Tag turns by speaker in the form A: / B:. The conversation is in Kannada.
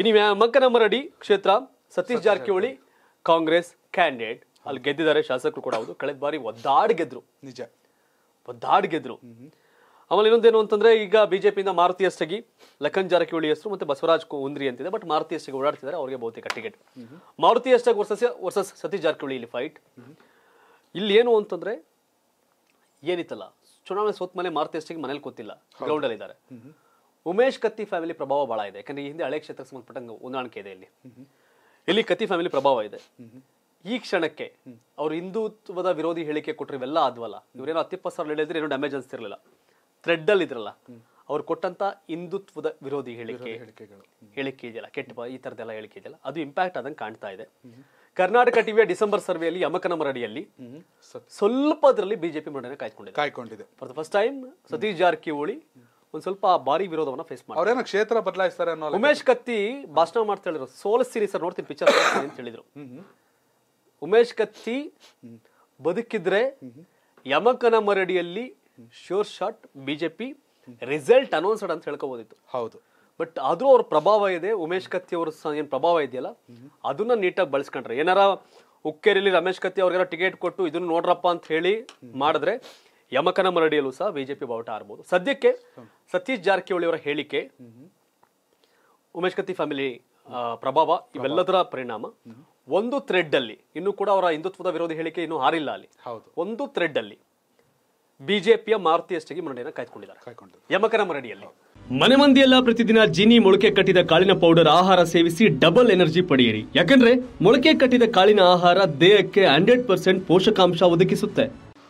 A: ಇನ್ನು ಮಂಕನ ಮರಡಿ ಕ್ಷೇತ್ರ ಸತೀಶ್ ಜಾರಕಿಹೊಳಿ ಕಾಂಗ್ರೆಸ್ ಕ್ಯಾಂಡಿಡೇಟ್ ಅಲ್ಲಿ ಗೆದ್ದಿದ್ದಾರೆ ಶಾಸಕರು ಕೂಡ ಹೌದು ಕಳೆದ ಬಾರಿ ಒದ್ದಾಡ್ ಗೆದ್ರು ನಿಜ ಒದ್ದಾಡ್ ಗೆದ್ರು ಆಮೇಲೆ ಇನ್ನೊಂದೇನು ಅಂತಂದ್ರೆ ಈಗ ಬಿಜೆಪಿಯಿಂದ ಮಾರುತಿ ಅಷ್ಟಗಿ ಲಖನ್ ಜಾರಕಿಹೊಳಿ ಹೆಸರು ಮತ್ತೆ ಬಸವರಾಜ್ ಉಂದ್ರಿ ಅಂತಿದೆ ಬಟ್ ಮಾರುತಿ ಅಷ್ಟಗಿ ಓಡಾಡ್ತಿದ್ದಾರೆ ಅವರಿಗೆ ಬಹುತೇಕ ticket Maruti Ashtag versus versus Satish Jarkiholi ಇಲ್ಲಿ ಫೈಟ್ ಇಲ್ಲಿ ಏನು ಅಂತಂದ್ರೆ ಏನಿತ್ತಲ್ಲ ಚುನಾವಣೆ ಸೋತ್ ಮೇಲೆ ಮಾರುತಿ ಅಷ್ಟಗಿ ಮನೇಲಿ ಕೂತಿಲ್ಲ ಗ್ರೌಂಡ್ ಅಲ್ಲಿ ಇದ್ದಾರೆ ಉಮೇಶ್ ಕತ್ತಿ ಫ್ಯಾಮಿಲಿ ಪ್ರಭಾವ ಬಹಳ ಇದೆ ಯಾಕಂದ್ರೆ ಈ ಹಿಂದೆ ಹಳೆ ಕ್ಷೇತ್ರಕ್ಕೆ ಸಂಬಂಧಪಟ್ಟಂಗೆ ಹೊಂದಾಣಿಕೆ ಇದೆ ಇಲ್ಲಿ ಇಲ್ಲಿ ಕತ್ತಿ ಫ್ಯಾಮಿಲಿ ಪ್ರಭಾವ ಇದೆ ಈ ಕ್ಷಣಕ್ಕೆ ಅವರು ಹಿಂದುತ್ವದ ವಿರೋಧಿ ಹೇಳಿಕೆ ಕೊಟ್ಟರೆ ಇವೆಲ್ಲ ಆದ್ವಲ್ಲ ಇವರೇನೋ ಹತ್ತಿಪ್ಪ ಸಾವಿರ ಹೇಳಿದ್ರೆ ಏನೋ ಡ್ಯಾಮೇಜ್ ಅನ್ಸ್ತಿರ್ಲಿಲ್ಲ ಥ್ರೆಡ್ ಅಲ್ಲಿ ಇದ್ರಲ್ಲ ಅವ್ರು ಕೊಟ್ಟಂತ ಹಿಂದುತ್ವದ ವಿರೋಧಿ ಹೇಳಿಕೆ ಹೇಳಿಕೆ ಇದೆಯಲ್ಲ ಕೆಟ್ಟ ಈ ತರದೆಲ್ಲ ಹೇಳಿಕೆ ಇದೆಯಲ್ಲ ಅದು ಇಂಪ್ಯಾಕ್ಟ್ ಆದಂಗೆ ಕಾಣ್ತಾ ಇದೆ ಕರ್ನಾಟಕ ಟಿವಿಯ ಡಿಸೆಂಬರ್ ಸರ್ವೆಯಲ್ಲಿ ಯಮಕನ ಅಡಿಯಲ್ಲಿ ಸ್ವಲ್ಪ ಅದರಲ್ಲಿ ಬಿಜೆಪಿ ಮಂಡನೆ ಕಾಯ್ಕೊಂಡಿದೆ ಕಾಯ್ಕೊಂಡಿದೆ for the first time Satish Jarkiholi ಒಂದ್ ಸ್ವಲ್ಪ ಭಾರಿ ವಿರೋಧವನ್ನ ಫೇಸ್ ಮಾಡಿ ಕ್ಷೇತ್ರ ಬದಲಾಯಿಸ್ತಾರೆ ಉಮೇಶ್ ಕತ್ತಿ ಭಾಷಣ ಮಾಡ್ತಾ ಹೇಳಿದ್ರು ಸೋಲಿಸ್ತೀನಿ ಸರ್ ನೋಡ್ತೀನಿ ಪಿಕ್ಚರ್ ಅಂತ ಹೇಳಿದ್ರು ಉಮೇಶ್ ಕತ್ತಿ ಬದುಕಿದ್ರೆ ಯಮಕನ ಮರಡಿಯಲ್ಲಿ sure shot BJP result announced ಅಂತ ಹೇಳ್ಕೋಬೋದಿತ್ತು ಹೌದು ಬಟ್ ಅದು ಅವ್ರ ಪ್ರಭಾವ ಇದೆ ಉಮೇಶ್ ಕತ್ತಿ ಅವ್ರ ಏನು ಪ್ರಭಾವ ಇದೆಯಲ್ಲ ಅದನ್ನ ನೀಟಾಗಿ ಬಳಸ್ಕೊಂಡ್ರೆ ಏನಾರ ಉಕ್ಕೇರಿ ರಮೇಶ್ ಕತ್ತಿ ಅವ್ರಿಗೆಲ್ಲ ಟಿಕೆಟ್ ಕೊಟ್ಟು ಇದನ್ನ ನೋಡ್ರಪ್ಪ ಅಂತ ಹೇಳಿ ಮಾಡಿದ್ರೆ ಯಮಕನ ಮರಡಿಯಲ್ಲೂ ಸಹ ಬಿಜೆಪಿ ಬಾವುಟ ಆರಬಹುದು ಸದ್ಯಕ್ಕೆ ಸತೀಶ್ ಜಾರಕಿಹೊಳಿ ಅವರ ಹೇಳಿಕೆ ಉಮೇಶ್ ಕತ್ತಿ ಫ್ಯಾಮಿಲಿ ಪ್ರಭಾವ ಇವೆಲ್ಲದರ ಪರಿಣಾಮ ಒಂದು ಥ್ರೆಡ್ ಅಲ್ಲಿ ಇನ್ನು ಕೂಡ ಅವರ ಹಿಂದುತ್ವದ ವಿರೋಧಿ ಹೇಳಿಕೆ ಇನ್ನೂ ಹಾರಿಲ್ಲ ಅಲ್ಲಿ ಒಂದು ಥ್ರೆಡ್ ಅಲ್ಲಿ ಬಿಜೆಪಿಯ ಮಾರುತಿ ಎಸ್ಟಿಗೆ ಮುನ್ನಡೆಯನ್ನು ಕಾಯ್ದುಕೊಂಡಿದ್ದಾರೆ ಯಮಕನ ಮರಡಿಯಲ್ಲಿ ಮನೆ ಮಂದಿಯೆಲ್ಲ ಪ್ರತಿದಿನ ಜಿನಿ ಮೊಳಕೆ ಕಟ್ಟಿದ ಕಾಳಿನ ಪೌಡರ್ ಆಹಾರ ಸೇವಿಸಿ ಡಬಲ್ ಎನರ್ಜಿ ಪಡೆಯಿರಿ ಯಾಕಂದ್ರೆ ಮೊಳಕೆ ಕಟ್ಟಿದ ಕಾಳಿನ ಆಹಾರ ದೇಹಕ್ಕೆ ಹಂಡ್ರೆಡ್ ಪರ್ಸೆಂಟ್ ಪೋಷಕಾಂಶ ಒದಗಿಸುತ್ತೆ